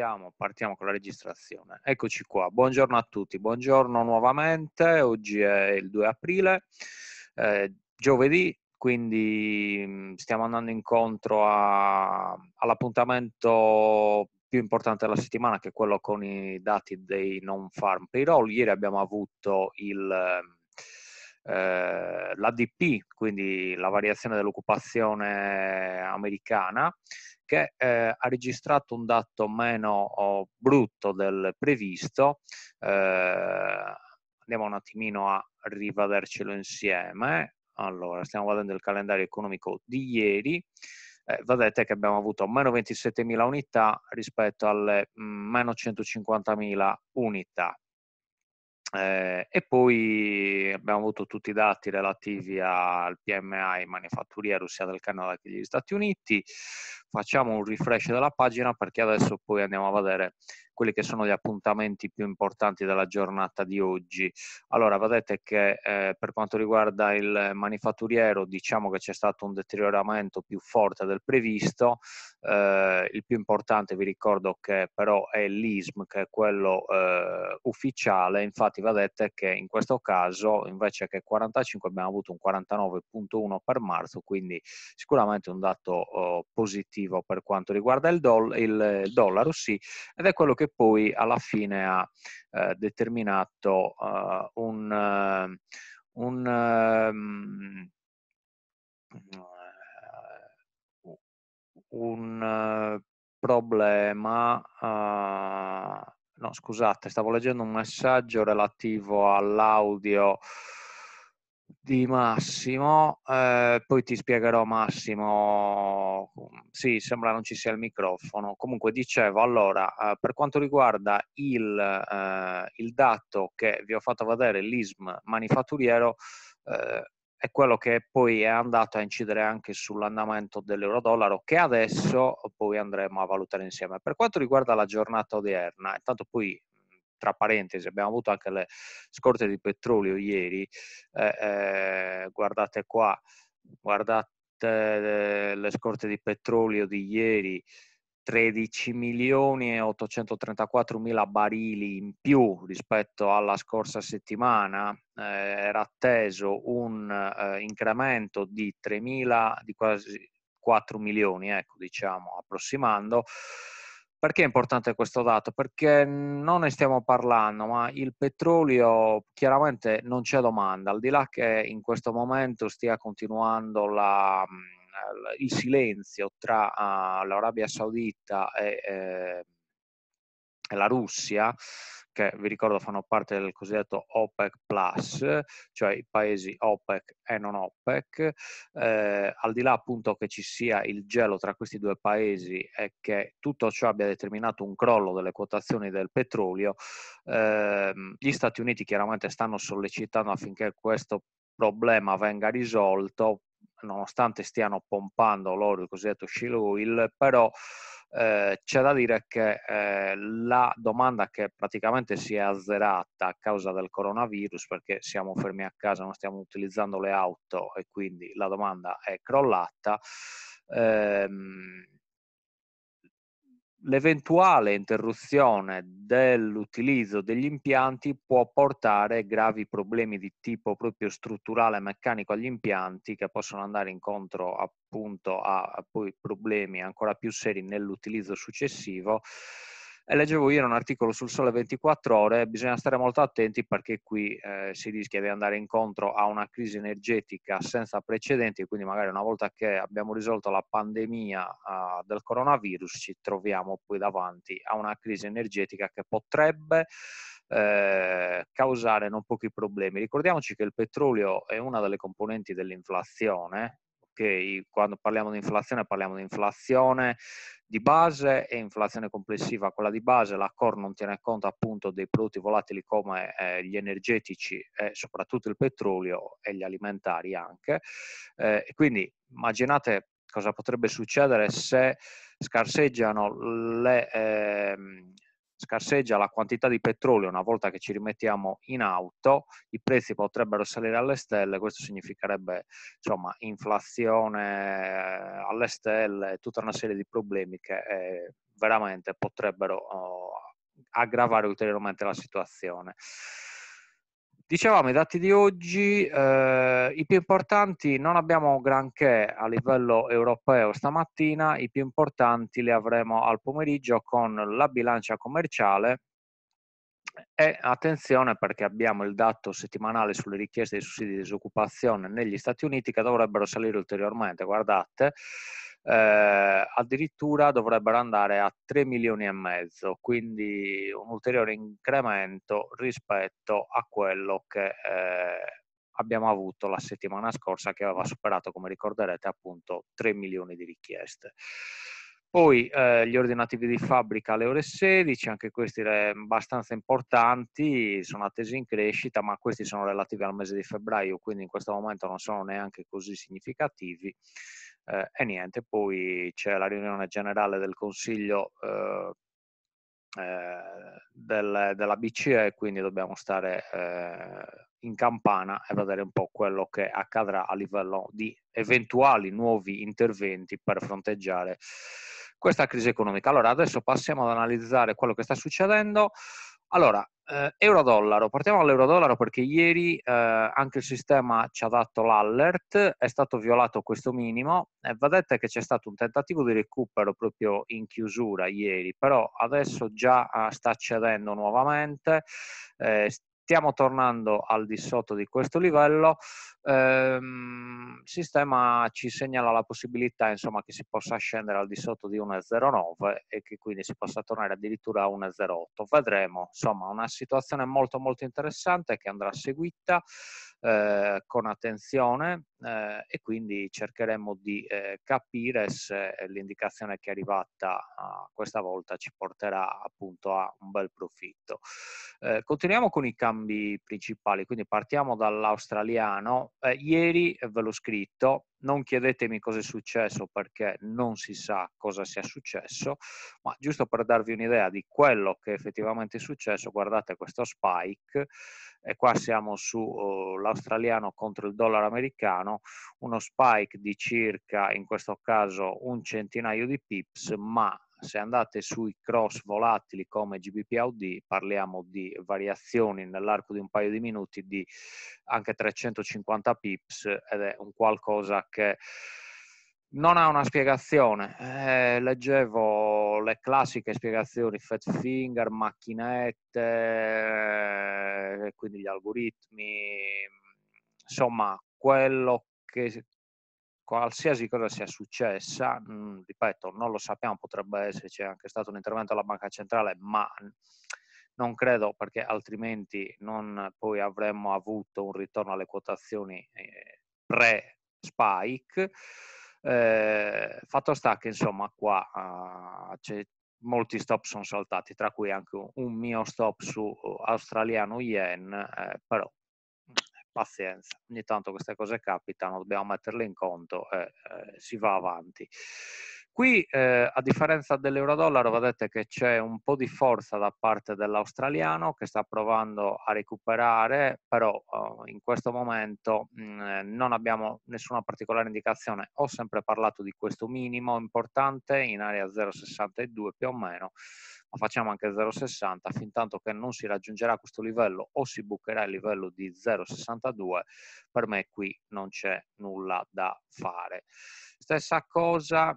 andiamo, partiamo con la registrazione. Eccoci qua, buongiorno a tutti, buongiorno nuovamente, oggi è il 2 aprile, eh, giovedì, quindi mm, stiamo andando incontro a, all'appuntamento più importante della settimana che è quello con i dati dei non farm payroll. Ieri abbiamo avuto il... Eh, l'ADP, quindi la variazione dell'occupazione americana, che eh, ha registrato un dato meno oh, brutto del previsto. Eh, andiamo un attimino a rivadercelo insieme. Allora, stiamo guardando il calendario economico di ieri. Eh, vedete che abbiamo avuto meno 27.000 unità rispetto alle mh, mm, meno 150.000 unità. Eh, e poi abbiamo avuto tutti i dati relativi al PMI manifatturiero sia del Canada che degli Stati Uniti, facciamo un refresh della pagina perché adesso poi andiamo a vedere quelli che sono gli appuntamenti più importanti della giornata di oggi. Allora, vedete che eh, per quanto riguarda il manifatturiero, diciamo che c'è stato un deterioramento più forte del previsto. Eh, il più importante, vi ricordo che però è l'ISM, che è quello eh, ufficiale. Infatti, vedete che in questo caso, invece che 45, abbiamo avuto un 49,1 per marzo, quindi sicuramente un dato oh, positivo negativo per quanto riguarda il, doll- il dollaro, sì, ed è quello che poi alla fine ha eh, determinato eh, un, eh, un um, un uh, problema. Uh, no, scusate, stavo leggendo un messaggio relativo all'audio di Massimo, eh, poi ti spiegherò Massimo, mm, sì, sembra non ci sia il microfono. Comunque dicevo, allora, eh, per quanto riguarda il, eh, il, dato che vi ho fatto vedere, l'ISM manifatturiero, eh, è quello che poi è andato a incidere anche sull'andamento dell'euro-dollaro, che adesso poi andremo a valutare insieme. Per quanto riguarda la giornata odierna, intanto poi tra parentesi, abbiamo avuto anche le scorte di petrolio ieri, eh, eh, guardate qua, guardate eh, le scorte di petrolio di ieri, 13 milioni e 834 mila barili in più rispetto alla scorsa settimana, eh, era atteso un eh, incremento di 3 mila, di quasi 4 milioni, ecco, diciamo, approssimando perché è importante questo dato? Perché non ne stiamo parlando, ma il petrolio chiaramente non c'è domanda, al di là che in questo momento stia continuando la, mm, il silenzio tra uh, l'Arabia Saudita e, eh, e la Russia, che vi ricordo fanno parte del cosiddetto OPEC Plus, cioè i paesi OPEC e non OPEC, eh, al di là appunto che ci sia il gelo tra questi due paesi e che tutto ciò abbia determinato un crollo delle quotazioni del petrolio, eh, gli Stati Uniti chiaramente stanno sollecitando affinché questo problema venga risolto nonostante stiano pompando loro il cosiddetto shale oil, però eh, c'è da dire che eh, la domanda che praticamente si è azzerata a causa del coronavirus perché siamo fermi a casa, non stiamo utilizzando le auto e quindi la domanda è crollata. Ehm, l'eventuale interruzione dell'utilizzo degli impianti può portare gravi problemi di tipo proprio strutturale e meccanico agli impianti che possono andare incontro appunto a, a poi problemi ancora più seri nell'utilizzo successivo e eh, leggevo ieri un articolo sul Sole 24 Ore, bisogna stare molto attenti perché qui eh, si rischia di andare incontro a una crisi energetica senza precedenti, quindi magari una volta che abbiamo risolto la pandemia eh, del coronavirus ci troviamo poi davanti a una crisi energetica che potrebbe eh, causare non pochi problemi. Ricordiamoci che il petrolio è una delle componenti dell'inflazione che quando parliamo di inflazione parliamo di inflazione di base e inflazione complessiva. Quella di base, la Core non tiene conto appunto dei prodotti volatili come eh, gli energetici e soprattutto il petrolio e gli alimentari anche. Eh, quindi immaginate cosa potrebbe succedere se scarseggiano le, eh, scarseggia la quantità di petrolio una volta che ci rimettiamo in auto, i prezzi potrebbero salire alle stelle, questo significherebbe insomma, inflazione eh, alle stelle, tutta una serie di problemi che eh, veramente potrebbero oh, aggravare ulteriormente la situazione. Dicevamo i dati di oggi, eh, i più importanti non abbiamo granché a livello europeo stamattina, i più importanti li avremo al pomeriggio con la bilancia commerciale e attenzione perché abbiamo il dato settimanale sulle richieste di sussidi di disoccupazione negli Stati Uniti che dovrebbero salire ulteriormente, guardate, eh, addirittura dovrebbero andare a 3 milioni e mezzo, quindi un ulteriore incremento rispetto a quello che eh, abbiamo avuto la settimana scorsa che aveva superato, come ricorderete, appunto 3 milioni di richieste. Poi eh, gli ordinativi di fabbrica alle ore 16, anche questi abbastanza importanti, sono attesi in crescita, ma questi sono relativi al mese di febbraio, quindi in questo momento non sono neanche così significativi. Eh, e niente, poi c'è la riunione generale del Consiglio eh, eh, del, della BCE, quindi dobbiamo stare ehm, in campana e vedere un po' quello che accadrà a livello di eventuali nuovi interventi per fronteggiare questa crisi economica. Allora, adesso passiamo ad analizzare quello che sta succedendo. Allora, eh, euro-dollaro, partiamo dall'euro-dollaro perché ieri eh, anche il sistema ci ha dato l'alert, è stato violato questo minimo e va detto che c'è stato un tentativo di recupero proprio in chiusura ieri, però adesso già ah, sta cedendo nuovamente, eh, stiamo tornando al di sotto di questo livello, ehm, il sistema ci segnala la possibilità insomma, che si possa scendere al di sotto di 1,09 e che quindi si possa tornare addirittura a 1,08. Vedremo, insomma, una situazione molto molto interessante che andrà seguita eh, con attenzione eh, e quindi cercheremo di eh, capire se l'indicazione che è arrivata ah, questa volta ci porterà appunto a un bel profitto. Eh, continuiamo con i campi scambi principali, quindi partiamo dall'australiano. Eh, ieri eh, ve l'ho scritto, non chiedetemi cosa è successo perché non si sa cosa sia successo, ma giusto per darvi un'idea di quello che effettivamente è successo, guardate questo spike, e qua siamo sull'australiano oh, uh, contro il dollaro americano, uno spike di circa, in questo caso, un centinaio di pips, ma se andate sui cross volatili come GBPUD parliamo di variazioni nell'arco di un paio di minuti di anche 350 pips ed è un qualcosa che non ha una spiegazione. Eh, leggevo le classiche spiegazioni fat finger, macchinette, eh, quindi gli algoritmi, insomma quello che qualsiasi cosa sia successa, mh, mhmm, ripeto, non lo sappiamo, potrebbe esserci anche stato un intervento alla Banca Centrale, ma non credo perché altrimenti non poi avremmo avuto un ritorno alle quotazioni eh, pre-spike. Eh, fatto sta che insomma qua eh, molti stop sono saltati, tra cui anche un, mio stop su uh, australiano yen, eh, però pazienza, ogni tanto queste cose capitano, dobbiamo metterle in conto e eh, si va avanti. Qui, eh, a differenza dell'euro-dollaro, vedete che c'è un po' di forza da parte dell'australiano che sta provando a recuperare, però eh, in questo momento mh, mm, eh, non abbiamo nessuna particolare indicazione. Ho sempre parlato di questo minimo importante in area 0,62 più o meno, ma facciamo anche 0,60, fin tanto che non si raggiungerà questo livello o si bucherà il livello di 0,62, per me qui non c'è nulla da fare. Stessa cosa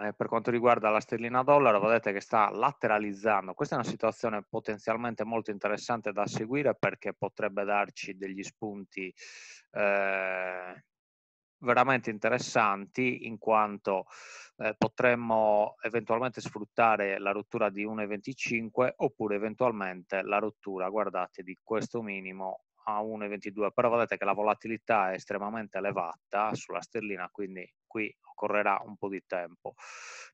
eh, per quanto riguarda la sterlina dollaro, vedete che sta lateralizzando. Questa è una situazione potenzialmente molto interessante da seguire perché potrebbe darci degli spunti eh, veramente interessanti in quanto eh, potremmo eventualmente sfruttare la rottura di 1,25 oppure eventualmente la rottura, guardate, di questo minimo a 1,22, però vedete che la volatilità è estremamente elevata sulla sterlina, quindi qui occorrerà un po' di tempo.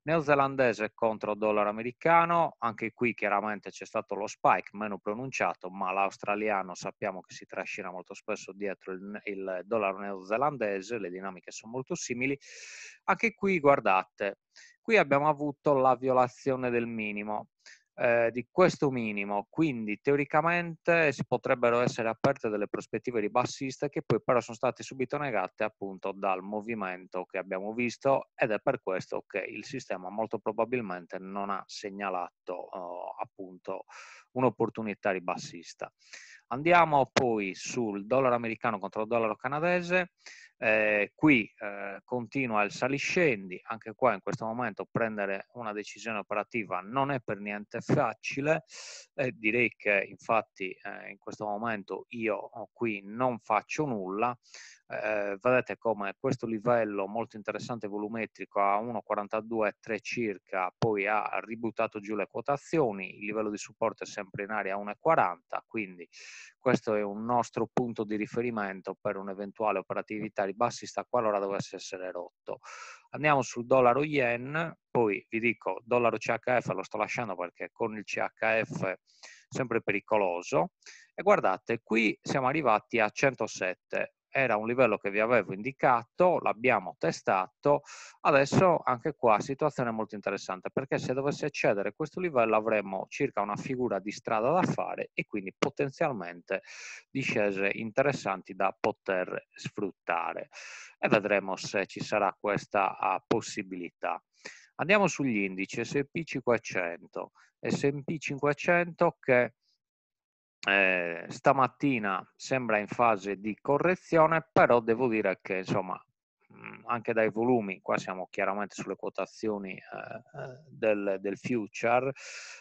Neozelandese contro dollaro americano, anche qui chiaramente c'è stato lo spike meno pronunciato, ma l'australiano sappiamo che si trascina molto spesso dietro il, il dollaro neozelandese, le dinamiche sono molto simili. Anche qui guardate, qui abbiamo avuto la violazione del minimo eh, di questo minimo, quindi teoricamente si potrebbero essere aperte delle prospettive ribassiste che poi però sono state subito negate appunto dal movimento che abbiamo visto ed è per questo che il sistema molto probabilmente non ha segnalato eh, appunto un'opportunità ribassista. Andiamo poi sul dollaro americano contro il dollaro canadese. Eh, qui eh, continua il saliscendi, anche qua in questo momento prendere una decisione operativa non è per niente facile, eh, direi che infatti eh, in questo momento io eh, qui non faccio nulla, eh, vedete come questo livello molto interessante volumetrico a 1,42,3 circa poi ha ributtato giù le quotazioni, il livello di supporto è sempre in area 1,40, quindi questo è un nostro punto di riferimento per un'eventuale operatività ribassista qualora dovesse essere rotto. Andiamo sul dollaro yen, poi vi dico dollaro CHF lo sto lasciando perché con il CHF sempre pericoloso e guardate qui siamo arrivati a 107 era un livello che vi avevo indicato, l'abbiamo testato, adesso anche qua situazione molto interessante perché se dovesse eccedere questo livello avremmo circa una figura di strada da fare e quindi potenzialmente discese interessanti da poter sfruttare e vedremo se ci sarà questa ah, possibilità. Andiamo sugli indici SP500, SP500 che eh, stamattina sembra in fase di correzione, però devo dire che insomma mm, anche dai volumi, qua siamo chiaramente sulle quotazioni eh, eh, del, del, future,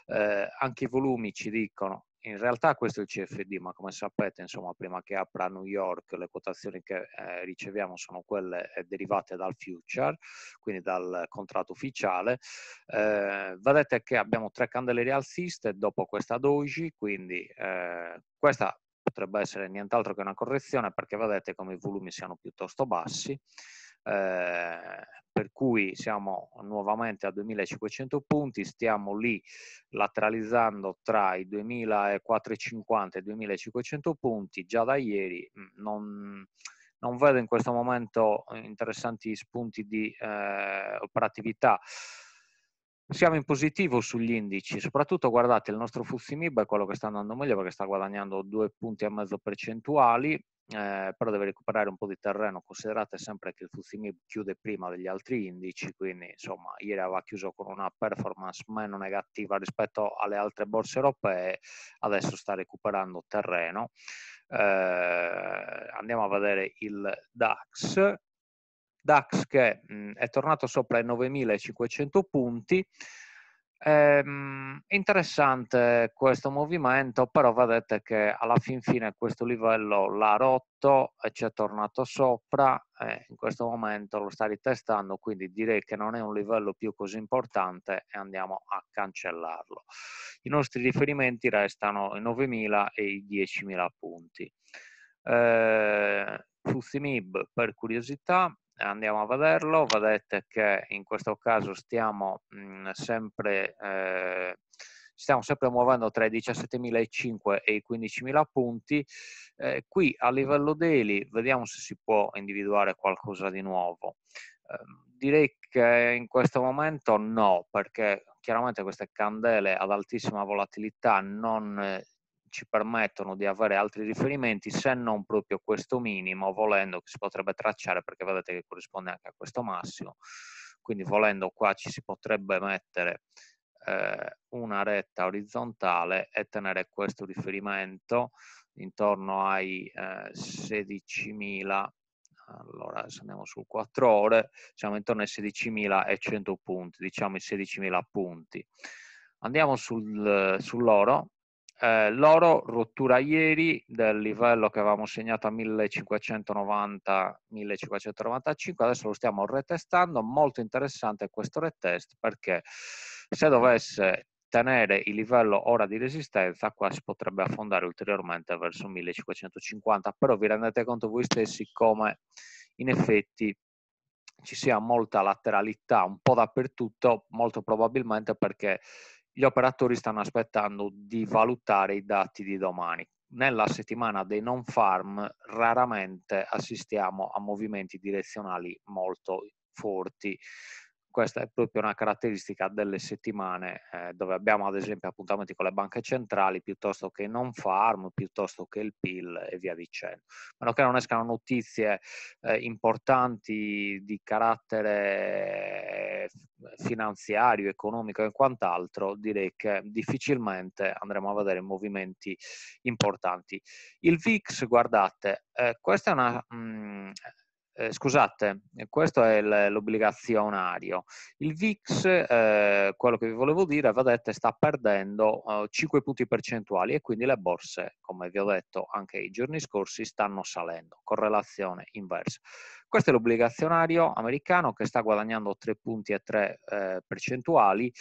eh, anche i volumi ci dicono in realtà questo è il CFD, ma come sapete, insomma, prima che apra New York, le quotazioni che eh, riceviamo sono quelle eh, derivate dal future, quindi dal contratto ufficiale. Eh, vedete che abbiamo tre candele rialziste dopo questa doji, quindi eh, questa potrebbe essere nient'altro che una correzione perché vedete come i volumi siano piuttosto bassi. Eh, per cui siamo nuovamente a 2500 punti, stiamo lì lateralizzando tra i 2450 e i 2500 punti già da ieri, mm, non, non vedo in questo momento interessanti spunti di eh, operatività siamo in positivo sugli indici, soprattutto guardate il nostro Fuzimib è quello che sta andando meglio perché sta guadagnando due punti e mezzo percentuali, eh, però deve recuperare un po' di terreno, considerate sempre che il Fuzimib chiude prima degli altri indici, quindi insomma ieri aveva chiuso con una performance meno negativa rispetto alle altre borse europee, adesso sta recuperando terreno. Eh, andiamo a vedere il DAX DAX che mh, è tornato sopra i 9.500 punti. È ehm, interessante questo movimento, però vedete che alla fin fine questo livello l'ha rotto, ci è tornato sopra, in questo momento lo sta ritestando, quindi direi che non è un livello più così importante e andiamo a cancellarlo. I nostri riferimenti restano i 9.000 e i 10.000 punti. Eh, Fuzimib, per curiosità, andiamo a vederlo, vedete che in questo caso stiamo mh, sempre... Eh, stiamo sempre muovendo tra i 17.005 e i 15.000 punti. Eh, qui a livello daily vediamo se si può individuare qualcosa di nuovo. Eh, direi che in questo momento no, perché chiaramente queste candele ad altissima volatilità non eh, ci permettono di avere altri riferimenti se non proprio questo minimo, volendo che si potrebbe tracciare perché vedete che corrisponde anche a questo massimo, quindi volendo qua ci si potrebbe mettere eh, una retta orizzontale e tenere questo riferimento intorno ai eh, 16.000 allora se andiamo su 4 ore siamo intorno ai 16.100 punti diciamo i 16.000 punti andiamo sul, sull'oro eh, l'oro rottura ieri del livello che avevamo segnato a 1590-1595, adesso lo stiamo retestando, molto interessante questo retest perché se dovesse tenere il livello ora di resistenza, qua si potrebbe affondare ulteriormente verso 1550, però vi rendete conto voi stessi come in effetti ci sia molta lateralità un po' dappertutto, molto probabilmente perché gli operatori stanno aspettando di valutare i dati di domani. Nella settimana dei non farm raramente assistiamo a movimenti direzionali molto forti. Questa è proprio una caratteristica delle settimane eh, dove abbiamo ad esempio appuntamenti con le banche centrali piuttosto che non farm, piuttosto che il PIL e via dicendo. A meno che non escano notizie eh, importanti di carattere eh, finanziario, economico e quant'altro, direi che difficilmente andremo a vedere movimenti importanti. Il VIX, guardate, eh, questa è una, mh, mm, eh, scusate, questo è l'obbligazionario. Il VIX, eh, quello che vi volevo dire, vedete, sta perdendo eh, 5 punti percentuali e quindi le borse, come vi ho detto anche i giorni scorsi, stanno salendo, correlazione inversa. Questo è l'obbligazionario americano che sta guadagnando 3 punti e 3 eh, percentuali.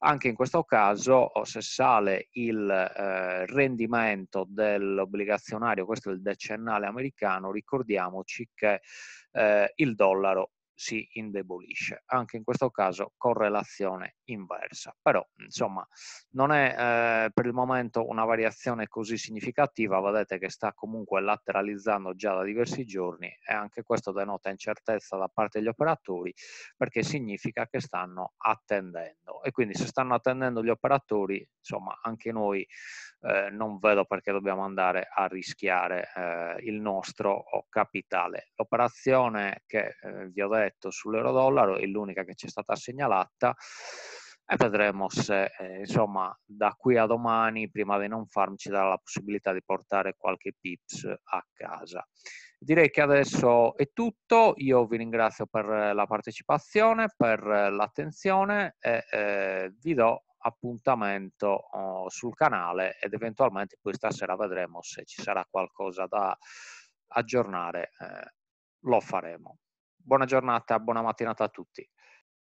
Anche in questo caso, oh, se sale il eh, rendimento dell'obbligazionario, questo è il decennale americano, ricordiamoci che eh, il dollaro si indebolisce. Anche in questo caso correlazione inversa. Però, insomma, non è eh, per il momento una variazione così significativa, vedete che sta comunque lateralizzando già da diversi giorni e anche questo denota incertezza da parte degli operatori perché significa che stanno attendendo e quindi se stanno attendendo gli operatori, insomma, anche noi eh, non vedo perché dobbiamo andare a rischiare eh, il nostro oh, capitale. L'operazione che eh, vi ho detto effetto sull'euro-dollaro è l'unica che ci è stata segnalata e eh, vedremo se eh, insomma da qui a domani prima di non farm ci darà la possibilità di portare qualche pips a casa direi che adesso è tutto io vi ringrazio per la partecipazione per l'attenzione e eh, vi do appuntamento oh, sul canale ed eventualmente questa sera vedremo se ci sarà qualcosa da aggiornare eh, lo faremo buona giornata, buona mattinata a tutti.